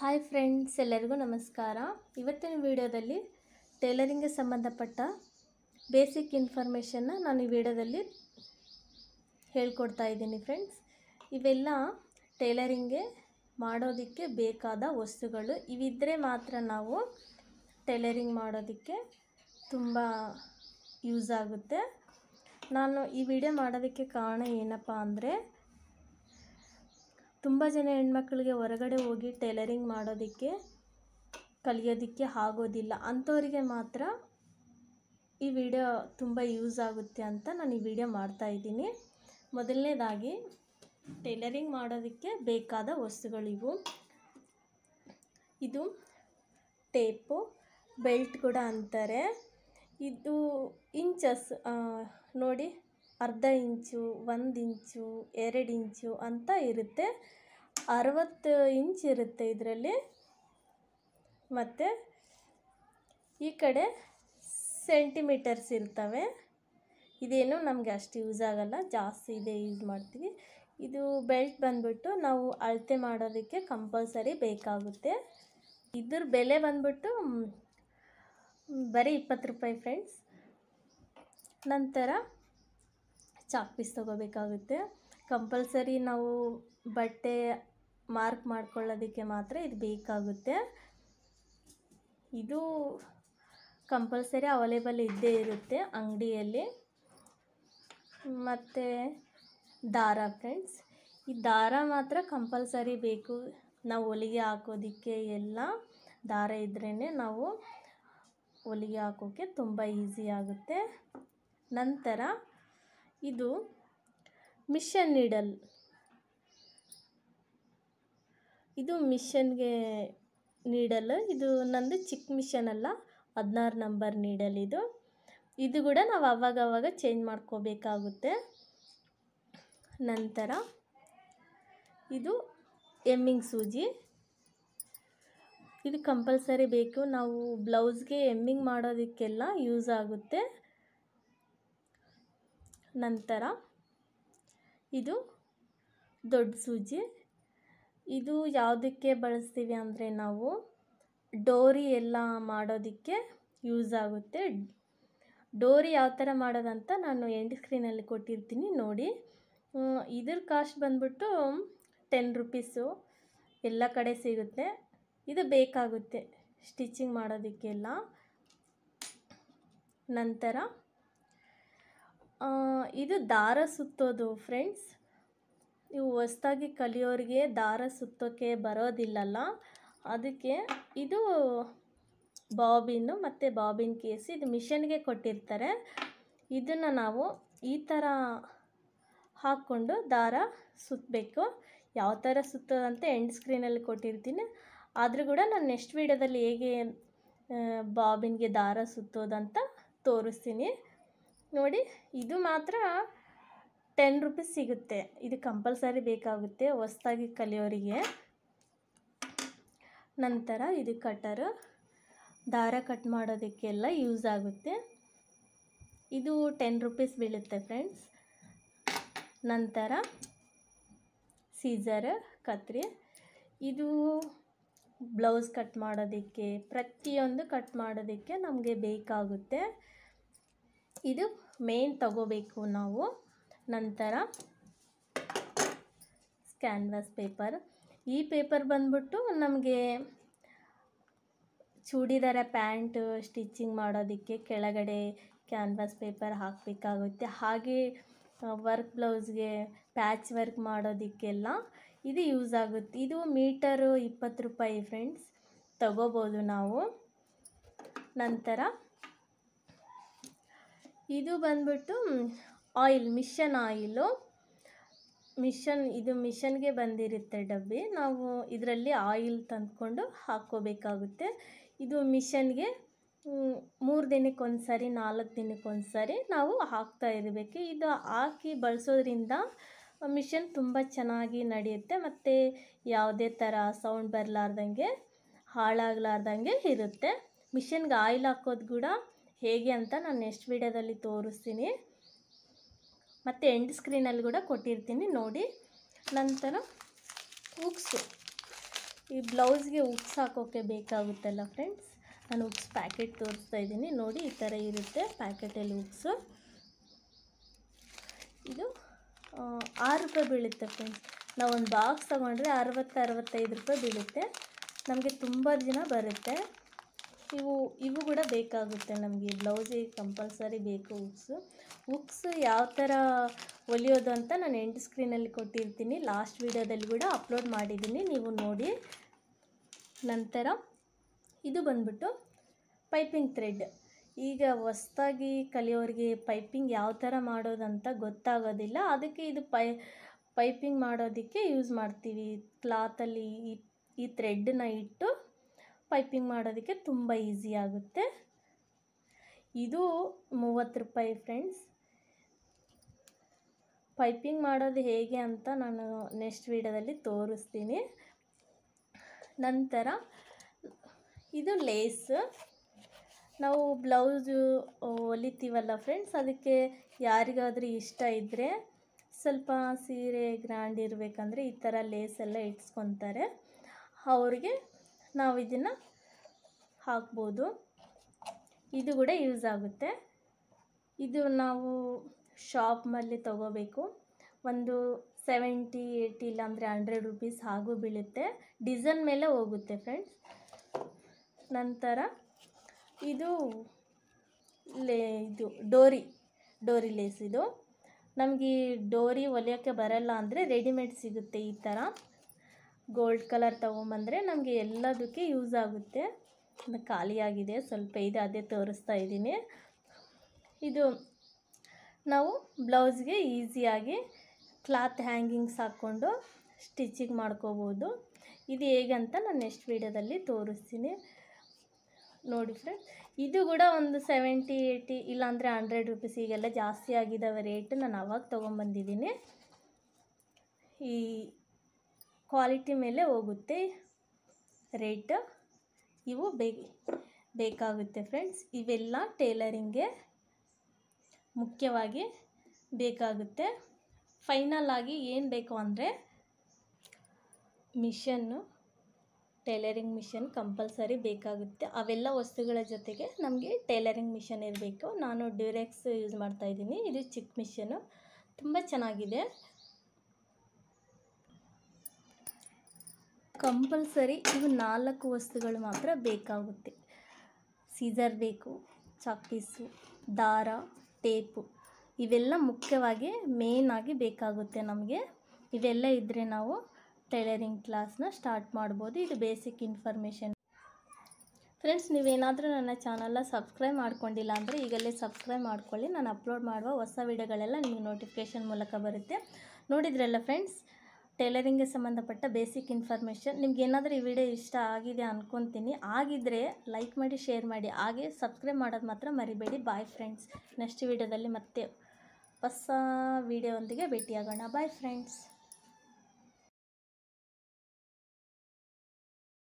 hi friends ಎಲ್ಲರಿಗೂ ನಮಸ್ಕಾರ ಇವತ್ತಿನ ವಿಡಿಯೋದಲ್ಲಿ ಟೈಲರಿಂಗ್ಗೆ ಸಂಬಂಧಪಟ್ಟ ಬೇಸಿಕ್ ಇನ್ಫಾರ್ಮೇಷನ್ನ ನಾನು ಈ ವಿಡಿಯೋದಲ್ಲಿ ಹೇಳ್ಕೊಡ್ತಾ ಇದ್ದೀನಿ ಫ್ರೆಂಡ್ಸ್ ಇವೆಲ್ಲ ಟೈಲರಿಂಗ್ಗೆ ಮಾಡೋದಕ್ಕೆ ಬೇಕಾದ ವಸ್ತುಗಳು ಇವಿದ್ದರೆ ಮಾತ್ರ ನಾವು ಟೈಲರಿಂಗ್ ಮಾಡೋದಕ್ಕೆ ತುಂಬ ಯೂಸ್ ಆಗುತ್ತೆ ನಾನು ಈ ವಿಡಿಯೋ ಮಾಡೋದಕ್ಕೆ ಕಾರಣ ಏನಪ್ಪ ಅಂದರೆ ತುಂಬ ಜನ ಹೆಣ್ಮಕ್ಳಿಗೆ ಹೊರಗಡೆ ಹೋಗಿ ಟೈಲರಿಂಗ್ ಮಾಡೋದಕ್ಕೆ ಕಲಿಯೋದಕ್ಕೆ ಆಗೋದಿಲ್ಲ ಅಂಥವರಿಗೆ ಮಾತ್ರ ಈ ವಿಡಿಯೋ ತುಂಬ ಯೂಸ್ ಆಗುತ್ತೆ ಅಂತ ನಾನು ಈ ವಿಡಿಯೋ ಮಾಡ್ತಾಯಿದ್ದೀನಿ ಮೊದಲನೇದಾಗಿ ಟೈಲರಿಂಗ್ ಮಾಡೋದಕ್ಕೆ ಬೇಕಾದ ವಸ್ತುಗಳಿವು ಇದು ಟೇಪು ಬೆಲ್ಟ್ ಕೂಡ ಅಂತಾರೆ ಇದು ಇಂಚಸ್ ನೋಡಿ ಅರ್ಧ ಇಂಚು ಒಂದು ಇಂಚು ಎರಡು ಇಂಚು ಅಂತ ಇರುತ್ತೆ ಅರವತ್ತು ಇಂಚ್ ಇರುತ್ತೆ ಇದರಲ್ಲಿ ಮತ್ತು ಈ ಕಡೆ ಸೆಂಟಿಮೀಟರ್ಸ್ ಇರ್ತವೆ ಇದೇನು ನಮಗೆ ಅಷ್ಟು ಯೂಸ್ ಆಗೋಲ್ಲ ಜಾಸ್ತಿ ಇದೆ ಯೂಸ್ ಮಾಡ್ತೀವಿ ಇದು ಬೆಲ್ಟ್ ಬಂದ್ಬಿಟ್ಟು ನಾವು ಅಳತೆ ಮಾಡೋದಕ್ಕೆ ಕಂಪಲ್ಸರಿ ಬೇಕಾಗುತ್ತೆ ಇದ್ರ ಬೆಲೆ ಬಂದ್ಬಿಟ್ಟು ಬರೀ ಇಪ್ಪತ್ತು ರೂಪಾಯಿ ಫ್ರೆಂಡ್ಸ್ ನಂತರ ಚಾಕ್ ಪೀಸ್ ತೊಗೋಬೇಕಾಗುತ್ತೆ ಕಂಪಲ್ಸರಿ ನಾವು ಬಟ್ಟೆ ಮಾರ್ಕ್ ಮಾಡ್ಕೊಳ್ಳೋದಕ್ಕೆ ಮಾತ್ರ ಇದು ಬೇಕಾಗುತ್ತೆ ಇದು ಕಂಪಲ್ಸರಿ ಅವೈಲೇಬಲ್ ಇದ್ದೇ ಇರುತ್ತೆ ಅಂಗಡಿಯಲ್ಲಿ ಮತ್ತು ದಾರ ಫ್ರೆಂಡ್ಸ್ ಈ ದಾರ ಮಾತ್ರ ಕಂಪಲ್ಸರಿ ಬೇಕು ನಾವು ಹೊಲಿಗೆ ಹಾಕೋದಕ್ಕೆ ಎಲ್ಲ ದಾರ ಇದ್ರೇ ನಾವು ಹೊಲಿಗೆ ಹಾಕೋಕ್ಕೆ ತುಂಬ ಈಸಿ ಆಗುತ್ತೆ ನಂತರ ಇದು ಮಿಷನ್ ನೀಡಲ್ ಇದು ಮಿಷನ್ಗೆ ನೀಡಲ್ ಇದು ನಂದು ಚಿಕ್ಕ ಮಿಷನ್ ಅಲ್ಲ ಹದಿನಾರು ನಂಬರ್ ನೀಡಲ್ ಇದು ಇದು ಕೂಡ ನಾವು ಅವಾಗವಾಗ ಚೇಂಜ್ ಮಾಡ್ಕೋಬೇಕಾಗುತ್ತೆ ನಂತರ ಇದು ಎಮ್ಮಿಂಗ್ ಸೂಜಿ ಇದು ಕಂಪಲ್ಸರಿ ಬೇಕು ನಾವು ಬ್ಲೌಸ್ಗೆ ಎಮ್ಮಿಂಗ್ ಮಾಡೋದಕ್ಕೆಲ್ಲ ಯೂಸ್ ಆಗುತ್ತೆ ನಂತರ ಇದು ದೊಡ್ಡ ಸೂಜಿ ಇದು ಯಾವುದಕ್ಕೆ ಬಳಸ್ತೀವಿ ಅಂದರೆ ನಾವು ಡೋರಿ ಎಲ್ಲ ಮಾಡೋದಕ್ಕೆ ಯೂಸ್ ಆಗುತ್ತೆ ಡೋರಿ ಯಾವ ಥರ ಮಾಡೋದಂತ ನಾನು ಎಂಡ್ ಸ್ಕ್ರೀನಲ್ಲಿ ಕೊಟ್ಟಿರ್ತೀನಿ ನೋಡಿ ಇದ್ರ ಕಾಸ್ಟ್ ಬಂದ್ಬಿಟ್ಟು ಟೆನ್ ರುಪೀಸು ಎಲ್ಲ ಕಡೆ ಸಿಗುತ್ತೆ ಇದು ಬೇಕಾಗುತ್ತೆ ಸ್ಟಿಚಿಂಗ್ ಮಾಡೋದಕ್ಕೆಲ್ಲ ನಂತರ ಇದು ದಾರ ಸುತ್ತೋದು ಫ್ರೆಂಡ್ಸ್ ನೀವು ಹೊಸ್ದಾಗಿ ಕಲಿಯೋರಿಗೆ ದಾರ ಸುತ್ತೋಕ್ಕೆ ಬರೋದಿಲ್ಲಲ್ಲ ಅದಕ್ಕೆ ಇದು ಬಾಬಿನ್ನು ಮತ್ತು ಬಾಬಿನ್ ಕೇಸ್ ಇದು ಮಿಷನ್ಗೆ ಕೊಟ್ಟಿರ್ತಾರೆ ಇದನ್ನು ನಾವು ಈ ಥರ ಹಾಕ್ಕೊಂಡು ದಾರ ಸುತ್ತಬೇಕು ಯಾವ ಥರ ಸುತ್ತೋದಂತ ಎಂಡ್ ಸ್ಕ್ರೀನಲ್ಲಿ ಕೊಟ್ಟಿರ್ತೀನಿ ಆದರೂ ಕೂಡ ನಾನು ನೆಕ್ಸ್ಟ್ ವೀಡಿಯೋದಲ್ಲಿ ಹೇಗೆ ಬಾಬಿನ್ಗೆ ದಾರ ಸುತ್ತೋದಂತ ತೋರಿಸ್ತೀನಿ ನೋಡಿ ಇದು ಮಾತ್ರ ಟೆನ್ ರುಪೀಸ್ ಸಿಗುತ್ತೆ ಇದು ಕಂಪಲ್ಸರಿ ಬೇಕಾಗುತ್ತೆ ಹೊಸ್ದಾಗಿ ಕಲಿಯೋರಿಗೆ ನಂತರ ಇದು ಕಟರ್ ದಾರ ಕಟ್ ಮಾಡೋದಕ್ಕೆಲ್ಲ ಯೂಸ್ ಆಗುತ್ತೆ ಇದು ಟೆನ್ ರುಪೀಸ್ ಬೀಳುತ್ತೆ ಫ್ರೆಂಡ್ಸ್ ನಂತರ ಸೀಸರ್ ಕತ್ರಿ ಇದು ಬ್ಲೌಸ್ ಕಟ್ ಮಾಡೋದಕ್ಕೆ ಪ್ರತಿಯೊಂದು ಕಟ್ ಮಾಡೋದಕ್ಕೆ ನಮಗೆ ಬೇಕಾಗುತ್ತೆ ಇದು ಮೇನ್ ತಗೋಬೇಕು ನಾವು ನಂತರ ಕ್ಯಾನ್ವಾಸ್ ಪೇಪರ್ ಈ ಪೇಪರ್ ಬಂದ್ಬಿಟ್ಟು ನಮಗೆ ಚೂಡಿದಾರ ಪ್ಯಾಂಟ್ ಸ್ಟಿಚಿಂಗ್ ಮಾಡೋದಕ್ಕೆ ಕೆಳಗಡೆ ಕ್ಯಾನ್ವಾಸ್ ಪೇಪರ್ ಹಾಕಬೇಕಾಗುತ್ತೆ ಹಾಗೆ ವರ್ಕ್ ಬ್ಲೌಸ್ಗೆ ಪ್ಯಾಚ್ ವರ್ಕ್ ಮಾಡೋದಕ್ಕೆಲ್ಲ ಇದು ಯೂಸ್ ಆಗುತ್ತೆ ಇದು ಮೀಟರು ಇಪ್ಪತ್ತು ರೂಪಾಯಿ ಫ್ರೆಂಡ್ಸ್ ತಗೋಬೋದು ನಾವು ನಂತರ ಇದು ಬಂದ್ಬಿಟ್ಟು ಆಯಿಲ್ ಮಿಷನ್ ಆಯಿಲು ಮಿಷನ್ ಇದು ಮಿಷನ್ಗೆ ಬಂದಿರುತ್ತೆ ಡಬ್ಬಿ ನಾವು ಇದರಲ್ಲಿ ಆಯಿಲ್ ತಂದ್ಕೊಂಡು ಹಾಕ್ಕೋಬೇಕಾಗುತ್ತೆ ಇದು ಮಿಷನ್ಗೆ ಮೂರು ದಿನಕ್ಕೊಂದ್ಸರಿ ನಾಲ್ಕು ದಿನಕ್ಕೊಂದ್ಸರಿ ನಾವು ಹಾಕ್ತಾ ಇರಬೇಕು ಇದು ಹಾಕಿ ಬಳಸೋದ್ರಿಂದ ಮಿಷನ್ ತುಂಬ ಚೆನ್ನಾಗಿ ನಡೆಯುತ್ತೆ ಮತ್ತು ಯಾವುದೇ ಥರ ಸೌಂಡ್ ಬರಲಾರ್ದಂಗೆ ಹಾಳಾಗಲಾರ್ದಂಗೆ ಇರುತ್ತೆ ಮಿಷನ್ಗೆ ಆಯಿಲ್ ಹಾಕೋದು ಕೂಡ ಹೇಗೆ ಅಂತ ನಾನು ನೆಕ್ಸ್ಟ್ ವೀಡಿಯೋದಲ್ಲಿ ತೋರಿಸ್ತೀನಿ ಮತ್ತು ಎಂಡ್ ಸ್ಕ್ರೀನಲ್ಲಿ ಕೂಡ ಕೊಟ್ಟಿರ್ತೀನಿ ನೋಡಿ ನಂತರ ಉಕ್ಸು ಈ ಬ್ಲೌಸ್ಗೆ ಉಕ್ಸ್ ಹಾಕೋಕ್ಕೆ ಬೇಕಾಗುತ್ತಲ್ಲ ಫ್ರೆಂಡ್ಸ್ ನಾನು ಉಕ್ಸ್ ಪ್ಯಾಕೆಟ್ ತೋರಿಸ್ತಾ ಇದ್ದೀನಿ ನೋಡಿ ಈ ಥರ ಇರುತ್ತೆ ಪ್ಯಾಕೆಟಲ್ಲಿ ಉಕ್ಸು ಇದು ಆರು ರೂಪಾಯಿ ಬೀಳುತ್ತೆ ಫ್ರೆಂಡ್ಸ್ ನಾವು ಒಂದು ಬಾಕ್ಸ್ ತೊಗೊಂಡ್ರೆ ಅರವತ್ತು ಅರವತ್ತೈದು ರೂಪಾಯಿ ಬೀಳುತ್ತೆ ನಮಗೆ ತುಂಬ ದಿನ ಬರುತ್ತೆ ಇವು ಇವು ಕೂಡ ಬೇಕಾಗುತ್ತೆ ನಮಗೆ ಬ್ಲೌಸಿಗೆ ಕಂಪಲ್ಸರಿ ಬೇಕು ಉಕ್ಸು ಉಕ್ಸ್ ಯಾವ ಥರ ಹೊಲಿಯೋದು ಅಂತ ನಾನು ಎಂಟು ಸ್ಕ್ರೀನಲ್ಲಿ ಕೊಟ್ಟಿರ್ತೀನಿ ಲಾಸ್ಟ್ ವೀಡಿಯೋದಲ್ಲಿ ಕೂಡ ಅಪ್ಲೋಡ್ ಮಾಡಿದ್ದೀನಿ ನೀವು ನೋಡಿ ನಂತರ ಇದು ಬಂದ್ಬಿಟ್ಟು ಪೈಪಿಂಗ್ ಥ್ರೆಡ್ ಈಗ ಹೊಸ್ದಾಗಿ ಕಲಿಯೋರಿಗೆ ಪೈಪಿಂಗ್ ಯಾವ ಥರ ಮಾಡೋದಂತ ಗೊತ್ತಾಗೋದಿಲ್ಲ ಅದಕ್ಕೆ ಇದು ಪೈ ಪೈಪಿಂಗ್ ಮಾಡೋದಕ್ಕೆ ಯೂಸ್ ಮಾಡ್ತೀವಿ ಕ್ಲಾತಲ್ಲಿ ಈ ಥ್ರೆಡ್ಡನ್ನ ಇಟ್ಟು ಪೈಪಿಂಗ್ ಮಾಡೋದಕ್ಕೆ ತುಂಬ ಈಸಿ ಆಗುತ್ತೆ ಇದು ಮೂವತ್ತು ರೂಪಾಯಿ ಫ್ರೆಂಡ್ಸ್ ಪೈಪಿಂಗ್ ಮಾಡೋದು ಹೇಗೆ ಅಂತ ನಾನು ನೆಕ್ಸ್ಟ್ ವೀಡಿಯೋದಲ್ಲಿ ತೋರಿಸ್ತೀನಿ ನಂತರ ಇದು ಲೇಸ್ ನಾವು ಬ್ಲೌಸು ಹೊಲಿತೀವಲ್ಲ ಫ್ರೆಂಡ್ಸ್ ಅದಕ್ಕೆ ಯಾರಿಗಾದ್ರೂ ಇಷ್ಟ ಇದ್ದರೆ ಸ್ವಲ್ಪ ಸೀರೆ ಗ್ರ್ಯಾಂಡ್ ಇರಬೇಕಂದ್ರೆ ಈ ಥರ ಲೇಸ್ ಎಲ್ಲ ಇಟ್ಸ್ಕೊತಾರೆ ಅವ್ರಿಗೆ ನಾವು ಇದನ್ನು ಹಾಕ್ಬೋದು ಇದು ಕೂಡ ಯೂಸ್ ಆಗುತ್ತೆ ಇದು ನಾವು ಶಾಪ್ನಲ್ಲಿ ತಗೋಬೇಕು ಒಂದು ಸೆವೆಂಟಿ ಏಯ್ಟಿ ಇಲ್ಲಾಂದರೆ ಹಂಡ್ರೆಡ್ ರುಪೀಸ್ ಹಾಗೂ ಬೀಳುತ್ತೆ ಡಿಸೈನ್ ಮೇಲೆ ಹೋಗುತ್ತೆ ಫ್ರೆಂಡ್ಸ್ ನಂತರ ಇದು ಲೇ ಇದು ಡೋರಿ ಡೋರಿ ಲೇಸ್ ಇದು ನಮಗೆ ಡೋರಿ ಹೊಲಿಯೋಕ್ಕೆ ಬರಲ್ಲ ಅಂದರೆ ರೆಡಿಮೇಡ್ ಸಿಗುತ್ತೆ ಈ ಥರ ಗೋಲ್ಡ್ ಕಲರ್ ತೊಗೊಂಬಂದರೆ ನಮಗೆ ಎಲ್ಲದಕ್ಕೆ ಯೂಸ್ ಆಗುತ್ತೆ ಖಾಲಿಯಾಗಿದೆ ಸ್ವಲ್ಪ ಇದು ಅದೇ ತೋರಿಸ್ತಾ ಇದ್ದೀನಿ ಇದು ನಾವು ಬ್ಲೌಸ್ಗೆ ಈಸಿಯಾಗಿ ಕ್ಲಾತ್ ಹ್ಯಾಂಗಿಂಗ್ಸ್ ಹಾಕ್ಕೊಂಡು ಸ್ಟಿಚಿಂಗ್ ಮಾಡ್ಕೋಬೋದು ಇದು ಹೇಗಂತ ನಾನು ನೆಕ್ಸ್ಟ್ ವೀಡಿಯೋದಲ್ಲಿ ತೋರಿಸ್ತೀನಿ ನೋಡಿ ಫ್ರೆಂಡ್ಸ್ ಇದು ಕೂಡ ಒಂದು ಸೆವೆಂಟಿ ಏಯ್ಟಿ ಇಲ್ಲಾಂದರೆ ಹಂಡ್ರೆಡ್ ರುಪೀಸ್ ಈಗೆಲ್ಲ ಜಾಸ್ತಿ ಆಗಿದ್ದಾವೆ ರೇಟ್ ನಾನು ಅವಾಗ ತೊಗೊಂಬಂದಿದ್ದೀನಿ ಈ ಕ್ವಾಲಿಟಿ ಮೇಲೆ ಹೋಗುತ್ತೆ ರೇಟ್ ಇವು ಬೇಕಾಗುತ್ತೆ ಫ್ರೆಂಡ್ಸ್ ಇವೆಲ್ಲ ಟೇಲರಿಂಗ್ಗೆ ಮುಖ್ಯವಾಗಿ ಬೇಕಾಗುತ್ತೆ ಫೈನಲ್ ಆಗಿ ಏನು ಬೇಕು ಅಂದರೆ ಮಿಷನ್ನು ಟೈಲರಿಂಗ್ ಮಿಷನ್ ಕಂಪಲ್ಸರಿ ಬೇಕಾಗುತ್ತೆ ಅವೆಲ್ಲ ವಸ್ತುಗಳ ಜೊತೆಗೆ ನಮಗೆ ಟೈಲರಿಂಗ್ ಮಿಷನ್ ಇರಬೇಕು ನಾನು ಡ್ಯೂರೆಕ್ಸ್ ಯೂಸ್ ಮಾಡ್ತಾಯಿದ್ದೀನಿ ಇದು ಚಿಕ್ಕ ಮಿಷನು ತುಂಬ ಚೆನ್ನಾಗಿದೆ ಕಂಪಲ್ಸರಿ ಇವು ನಾಲ್ಕು ವಸ್ತುಗಳು ಮಾತ್ರ ಬೇಕಾಗುತ್ತೆ ಸೀಸರ್ ಬೇಕು ಚಾಕ್ಪೀಸು ದಾರ ಟೇಪು ಇವೆಲ್ಲ ಮುಖ್ಯವಾಗಿ ಆಗಿ ಬೇಕಾಗುತ್ತೆ ನಮಗೆ ಇವೆಲ್ಲ ಇದ್ದರೆ ನಾವು ಟೈಲರಿಂಗ್ ಕ್ಲಾಸ್ನ ಸ್ಟಾರ್ಟ್ ಮಾಡ್ಬೋದು ಇದು ಬೇಸಿಕ್ ಇನ್ಫಾರ್ಮೇಷನ್ ಫ್ರೆಂಡ್ಸ್ ನೀವೇನಾದರೂ ನನ್ನ ಚಾನಲ್ನ ಸಬ್ಸ್ಕ್ರೈಬ್ ಮಾಡ್ಕೊಂಡಿಲ್ಲ ಅಂದರೆ ಈಗಲೇ ಸಬ್ಸ್ಕ್ರೈಬ್ ಮಾಡ್ಕೊಳ್ಳಿ ನಾನು ಅಪ್ಲೋಡ್ ಮಾಡುವ ಹೊಸ ವಿಡಿಯೋಗಳೆಲ್ಲ ನಿಮಗೆ ನೋಟಿಫಿಕೇಷನ್ ಮೂಲಕ ಬರುತ್ತೆ ನೋಡಿದ್ರಲ್ಲ ಫ್ರೆಂಡ್ಸ್ ಟೈಲರಿಂಗ್ಗೆ ಸಂಬಂಧಪಟ್ಟ ಬೇಸಿಕ್ ಇನ್ಫಾರ್ಮೇಷನ್ ನಿಮ್ಗೆ ಏನಾದರೂ ಈ ವಿಡಿಯೋ ಇಷ್ಟ ಆಗಿದೆ ಅಂದ್ಕೊತೀನಿ ಆಗಿದ್ದರೆ ಲೈಕ್ ಮಾಡಿ ಶೇರ್ ಮಾಡಿ ಹಾಗೆ ಸಬ್ಸ್ಕ್ರೈಬ್ ಮಾಡೋದು ಮಾತ್ರ ಮರಿಬೇಡಿ ಬಾಯ್ ಫ್ರೆಂಡ್ಸ್ ನೆಕ್ಸ್ಟ್ ವಿಡಿಯೋದಲ್ಲಿ ಮತ್ತೆ ಹೊಸ ವಿಡಿಯೋ ಒಂದಿಗೆ ಭೇಟಿಯಾಗೋಣ ಬಾಯ್ ಫ್ರೆಂಡ್ಸ್